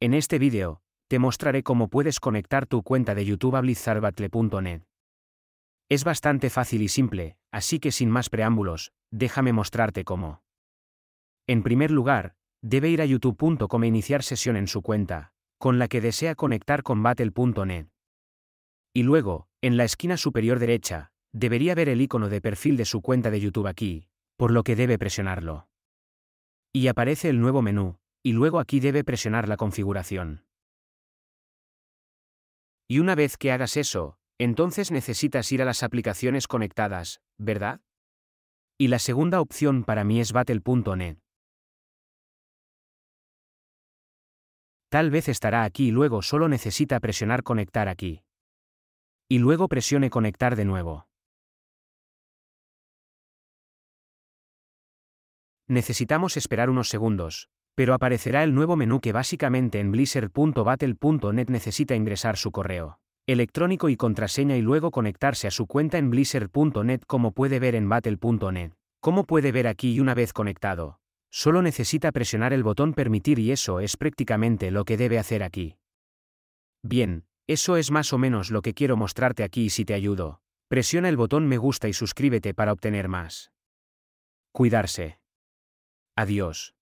En este vídeo, te mostraré cómo puedes conectar tu cuenta de YouTube a blizzardbattle.net. Es bastante fácil y simple, así que sin más preámbulos, déjame mostrarte cómo. En primer lugar, debe ir a youtube.com e iniciar sesión en su cuenta, con la que desea conectar con battle.net. Y luego, en la esquina superior derecha, debería ver el icono de perfil de su cuenta de YouTube aquí, por lo que debe presionarlo. Y aparece el nuevo menú, y luego aquí debe presionar la configuración. Y una vez que hagas eso, entonces necesitas ir a las aplicaciones conectadas, ¿verdad? Y la segunda opción para mí es battle.net. Tal vez estará aquí y luego solo necesita presionar conectar aquí. Y luego presione conectar de nuevo. Necesitamos esperar unos segundos, pero aparecerá el nuevo menú que básicamente en blizzard.battle.net necesita ingresar su correo electrónico y contraseña y luego conectarse a su cuenta en blizzard.net como puede ver en battle.net. Como puede ver aquí y una vez conectado, solo necesita presionar el botón permitir y eso es prácticamente lo que debe hacer aquí. Bien, eso es más o menos lo que quiero mostrarte aquí y si te ayudo, presiona el botón me gusta y suscríbete para obtener más. Cuidarse. Adiós.